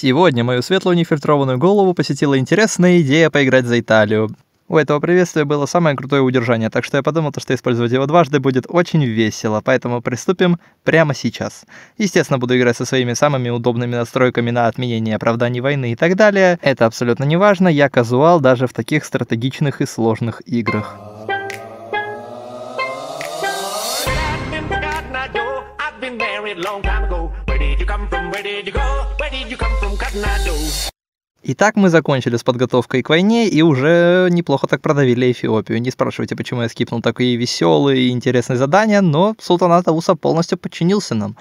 Сегодня мою светлую нефильтрованную голову посетила интересная идея поиграть за Италию. У этого приветствия было самое крутое удержание, так что я подумал, что использовать его дважды будет очень весело, поэтому приступим прямо сейчас. Естественно, буду играть со своими самыми удобными настройками на отменение оправданий войны и так далее. Это абсолютно не важно, я казуал даже в таких стратегичных и сложных играх. long time ago Итак, мы закончили с подготовкой к войне и уже неплохо так продавили Эфиопию. Не спрашивайте, почему я скипнул такие веселые и интересные задания, но султанат Ауса полностью подчинился нам.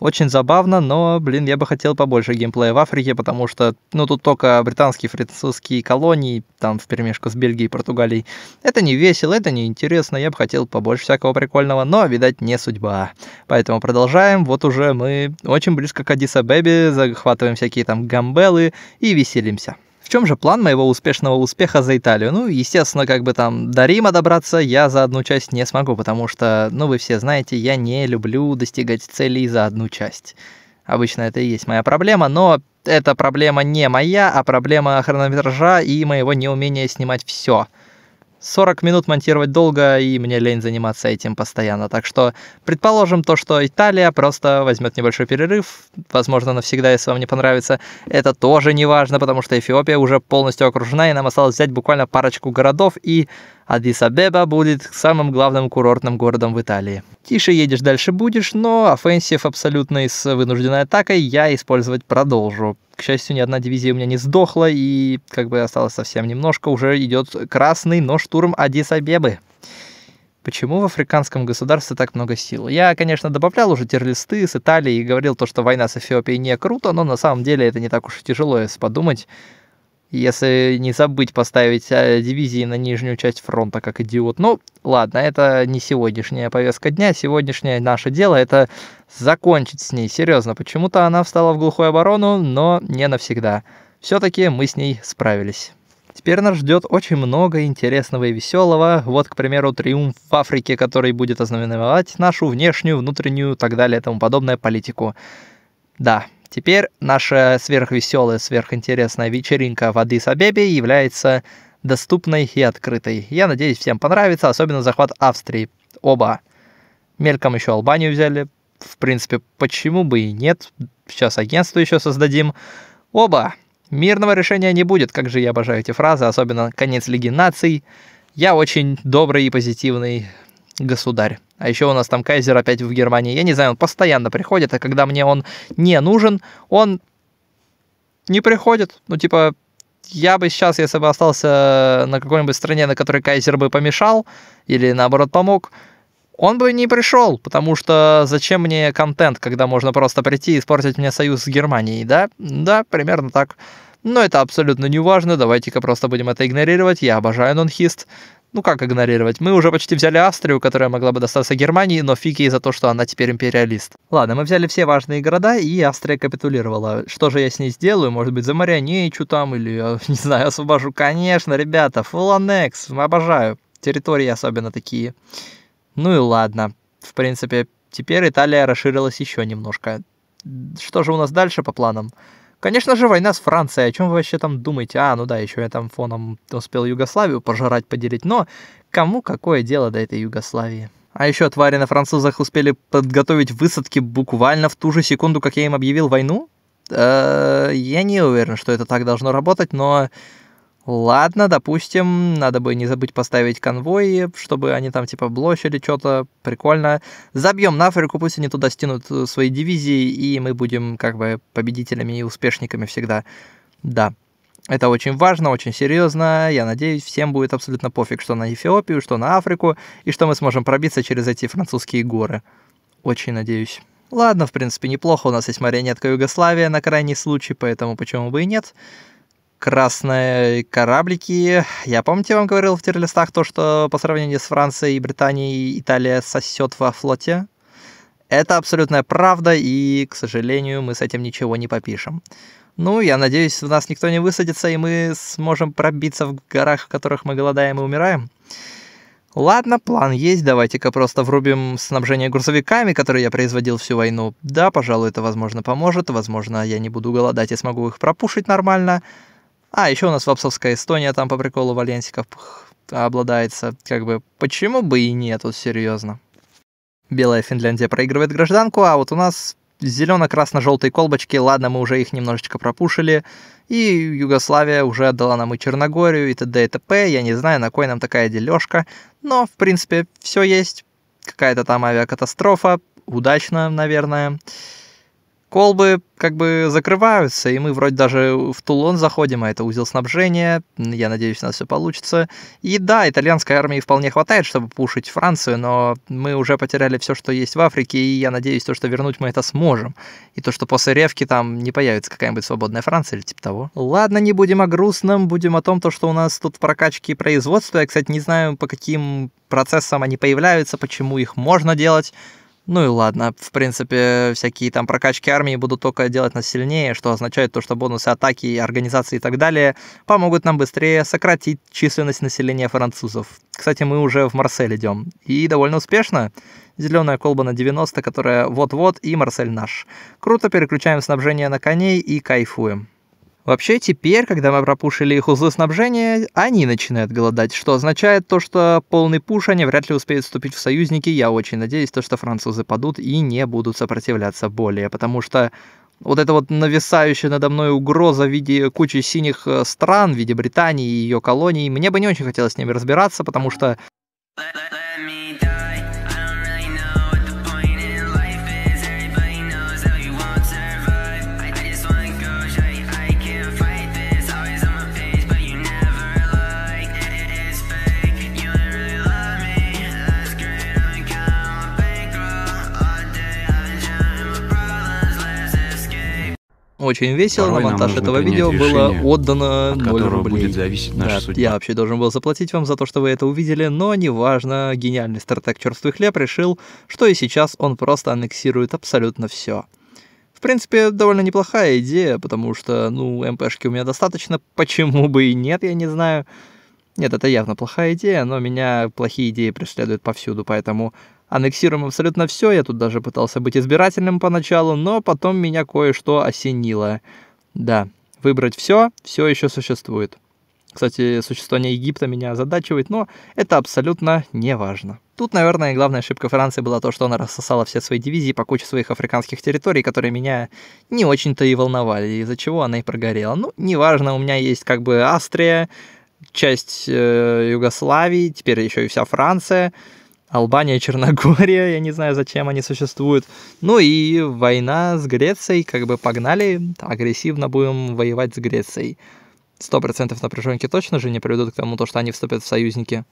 Очень забавно, но, блин, я бы хотел побольше геймплея в Африке, потому что, ну, тут только британские, французские колонии, там, в перемешку с Бельгией и Португалией. Это не весело, это не интересно, я бы хотел побольше всякого прикольного, но, видать, не судьба. Поэтому продолжаем, вот уже мы очень близко к Адиса Бэби, захватываем всякие там гамбелы и веселимся чем же план моего успешного успеха за Италию? Ну, естественно, как бы там до Рима добраться я за одну часть не смогу, потому что, ну, вы все знаете, я не люблю достигать целей за одну часть. Обычно это и есть моя проблема, но эта проблема не моя, а проблема хронометража и моего неумения снимать все – 40 минут монтировать долго, и мне лень заниматься этим постоянно. Так что предположим то, что Италия просто возьмет небольшой перерыв, возможно, навсегда, если вам не понравится. Это тоже не важно, потому что Эфиопия уже полностью окружена, и нам осталось взять буквально парочку городов и Адис-Абеба будет самым главным курортным городом в Италии. Тише едешь, дальше будешь, но офенсив абсолютно с вынужденной атакой я использовать продолжу. К счастью, ни одна дивизия у меня не сдохла, и как бы осталось совсем немножко. Уже идет красный, но штурм Адис-Абебы. Почему в африканском государстве так много сил? Я, конечно, добавлял уже терлисты с Италии и говорил то, что война с Эфиопией не круто, но на самом деле это не так уж и тяжело, если подумать если не забыть поставить э, дивизии на нижнюю часть фронта, как идиот. Ну, ладно, это не сегодняшняя повестка дня. Сегодняшнее наше дело — это закончить с ней. Серьезно, почему-то она встала в глухую оборону, но не навсегда. Все-таки мы с ней справились. Теперь нас ждет очень много интересного и веселого. Вот, к примеру, триумф в Африке, который будет ознаменовать нашу внешнюю, внутреннюю и так далее и тому подобное политику. Да, Теперь наша сверхвеселая, сверхинтересная вечеринка в Адис-Абебе является доступной и открытой. Я надеюсь, всем понравится, особенно захват Австрии. Оба. Мельком еще Албанию взяли. В принципе, почему бы и нет. Сейчас агентство еще создадим. Оба. Мирного решения не будет, как же я обожаю эти фразы, особенно конец Лиги наций. Я очень добрый и позитивный государь. А еще у нас там Кайзер опять в Германии. Я не знаю, он постоянно приходит, а когда мне он не нужен, он не приходит. Ну, типа, я бы сейчас, если бы остался на какой-нибудь стране, на которой Кайзер бы помешал, или наоборот помог, он бы не пришел, потому что зачем мне контент, когда можно просто прийти и испортить мне союз с Германией, да? Да, примерно так. Но это абсолютно не важно, давайте-ка просто будем это игнорировать. Я обожаю нонхист ну как игнорировать? Мы уже почти взяли Австрию, которая могла бы достаться Германии, но фиг ей за то, что она теперь империалист. Ладно, мы взяли все важные города, и Австрия капитулировала. Что же я с ней сделаю? Может быть, за замарянечу там, или, э, не знаю, освобожу? Конечно, ребята, full annex, обожаю. Территории особенно такие. Ну и ладно. В принципе, теперь Италия расширилась еще немножко. Что же у нас дальше по планам? Конечно же, война с Францией. О чем вы вообще там думаете? А, ну да, еще я там фоном успел Югославию пожрать, поделить. Но кому какое дело до этой Югославии? А еще твари на французах успели подготовить высадки буквально в ту же секунду, как я им объявил войну? Э -э, я не уверен, что это так должно работать, но Ладно, допустим, надо бы не забыть поставить конвои, чтобы они там типа блочили что-то, прикольно. Забьем на Африку, пусть они туда стянут э, свои дивизии, и мы будем как бы победителями и успешниками всегда. Да, это очень важно, очень серьезно. Я надеюсь, всем будет абсолютно пофиг, что на Эфиопию, что на Африку, и что мы сможем пробиться через эти французские горы. Очень надеюсь. Ладно, в принципе, неплохо. У нас есть марионетка Югославия на крайний случай, поэтому почему бы и нет красные кораблики. Я помните, я вам говорил в терлистах то, что по сравнению с Францией и Британией Италия сосет во флоте. Это абсолютная правда, и, к сожалению, мы с этим ничего не попишем. Ну, я надеюсь, в нас никто не высадится, и мы сможем пробиться в горах, в которых мы голодаем и умираем. Ладно, план есть, давайте-ка просто врубим снабжение грузовиками, которые я производил всю войну. Да, пожалуй, это, возможно, поможет, возможно, я не буду голодать и смогу их пропушить нормально. А, еще у нас вапсовская Эстония там по приколу валенсиков обладается. Как бы, почему бы и нет, вот серьезно. Белая Финляндия проигрывает гражданку, а вот у нас зелено-красно-желтые колбочки, ладно, мы уже их немножечко пропушили, и Югославия уже отдала нам и Черногорию, и т.д. и т.п., я не знаю, на кой нам такая дележка, но, в принципе, все есть, какая-то там авиакатастрофа, удачно, наверное, колбы как бы закрываются, и мы вроде даже в Тулон заходим, а это узел снабжения, я надеюсь, у нас все получится. И да, итальянской армии вполне хватает, чтобы пушить Францию, но мы уже потеряли все, что есть в Африке, и я надеюсь, то, что вернуть мы это сможем. И то, что после Ревки там не появится какая-нибудь свободная Франция или типа того. Ладно, не будем о грустном, будем о том, то, что у нас тут прокачки производства. Я, кстати, не знаю, по каким процессам они появляются, почему их можно делать. Ну и ладно. В принципе, всякие там прокачки армии будут только делать нас сильнее, что означает то, что бонусы атаки, организации и так далее помогут нам быстрее сократить численность населения французов. Кстати, мы уже в Марсель идем. И довольно успешно. Зеленая колба на 90, которая вот-вот, и Марсель наш. Круто переключаем снабжение на коней и кайфуем. Вообще теперь, когда мы пропушили их узлы снабжения, они начинают голодать, что означает то, что полный пуш они вряд ли успеют вступить в союзники. Я очень надеюсь, то, что французы падут и не будут сопротивляться более, потому что вот эта вот нависающая надо мной угроза в виде кучи синих э, стран, в виде Британии и ее колоний, мне бы не очень хотелось с ними разбираться, потому что... очень весело. Порой на монтаж этого видео было отдано от 0 рублей. будет зависеть наша да, судьба. Я вообще должен был заплатить вам за то, что вы это увидели, но неважно, гениальный стартек «Черствый хлеб» решил, что и сейчас он просто аннексирует абсолютно все. В принципе, довольно неплохая идея, потому что, ну, МПшки у меня достаточно, почему бы и нет, я не знаю. Нет, это явно плохая идея, но меня плохие идеи преследуют повсюду, поэтому аннексируем абсолютно все. Я тут даже пытался быть избирательным поначалу, но потом меня кое-что осенило. Да, выбрать все, все еще существует. Кстати, существование Египта меня озадачивает, но это абсолютно не важно. Тут, наверное, главная ошибка Франции была то, что она рассосала все свои дивизии по куче своих африканских территорий, которые меня не очень-то и волновали, из-за чего она и прогорела. Ну, неважно, у меня есть как бы Австрия, часть э, Югославии, теперь еще и вся Франция – Албания, Черногория, я не знаю, зачем они существуют. Ну и война с Грецией, как бы погнали, агрессивно будем воевать с Грецией. Сто процентов напряженки точно же не приведут к тому, что они вступят в союзники.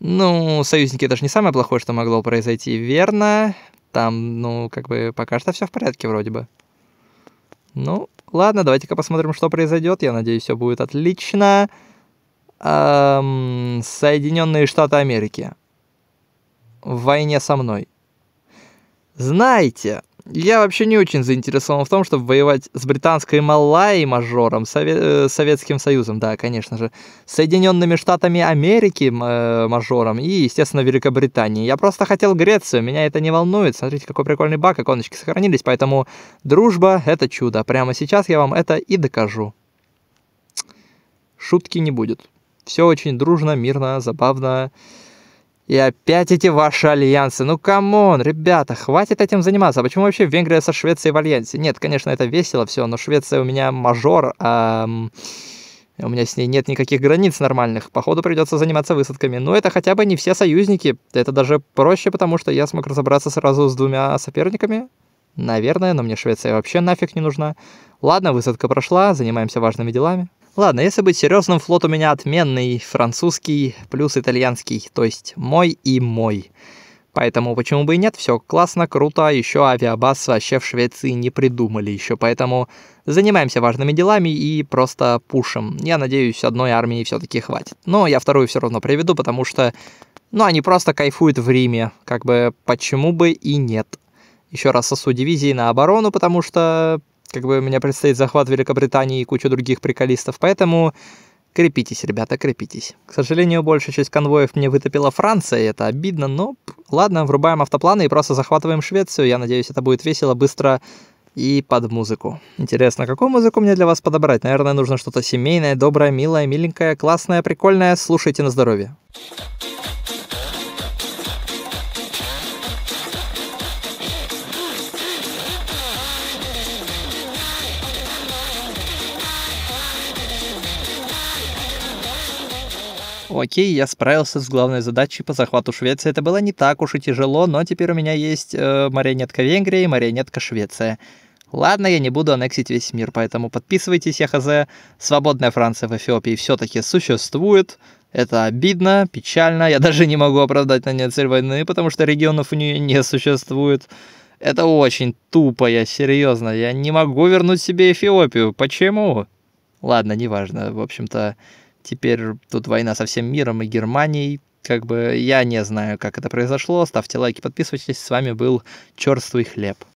Ну, союзники это же не самое плохое, что могло произойти, верно? Там, ну, как бы пока что все в порядке вроде бы. Ну, ладно, давайте-ка посмотрим, что произойдет. Я надеюсь, все будет отлично. Эм, Соединенные Штаты Америки в войне со мной. Знаете, я вообще не очень заинтересован в том, чтобы воевать с британской Малайей мажором, Сове- э, Советским Союзом, да, конечно же, Соединенными Штатами Америки э, мажором и, естественно, Великобританией. Я просто хотел Грецию, меня это не волнует. Смотрите, какой прикольный баг, иконочки сохранились, поэтому дружба — это чудо. Прямо сейчас я вам это и докажу. Шутки не будет. Все очень дружно, мирно, забавно. И опять эти ваши альянсы. Ну, камон, ребята, хватит этим заниматься. А почему вообще Венгрия со Швецией в альянсе? Нет, конечно, это весело все, но Швеция у меня мажор, а у меня с ней нет никаких границ нормальных. Походу придется заниматься высадками. Но это хотя бы не все союзники. Это даже проще, потому что я смог разобраться сразу с двумя соперниками. Наверное, но мне Швеция вообще нафиг не нужна. Ладно, высадка прошла, занимаемся важными делами. Ладно, если быть серьезным, флот у меня отменный, французский плюс итальянский, то есть мой и мой. Поэтому почему бы и нет, все классно, круто, еще авиабаз вообще в Швеции не придумали еще, поэтому занимаемся важными делами и просто пушим. Я надеюсь, одной армии все-таки хватит. Но я вторую все равно приведу, потому что, ну, они просто кайфуют в Риме, как бы почему бы и нет. Еще раз сосу дивизии на оборону, потому что как бы мне предстоит захват Великобритании и кучу других приколистов, поэтому крепитесь, ребята, крепитесь. К сожалению, большая часть конвоев мне вытопила Франция, и это обидно, но ладно, врубаем автопланы и просто захватываем Швецию. Я надеюсь, это будет весело, быстро и под музыку. Интересно, какую музыку мне для вас подобрать? Наверное, нужно что-то семейное, доброе, милое, миленькое, классное, прикольное. Слушайте на здоровье. Окей, я справился с главной задачей по захвату Швеции. Это было не так уж и тяжело, но теперь у меня есть э, марионетка Венгрия и марионетка Швеция. Ладно, я не буду аннексить весь мир, поэтому подписывайтесь, я хз. Свободная Франция в Эфиопии все-таки существует. Это обидно, печально, я даже не могу оправдать на нее цель войны, потому что регионов у нее не существует. Это очень тупо, я серьезно, я не могу вернуть себе Эфиопию. Почему? Ладно, неважно, в общем-то, Теперь тут война со всем миром и Германией. Как бы я не знаю, как это произошло. Ставьте лайки, подписывайтесь. С вами был Черствый хлеб.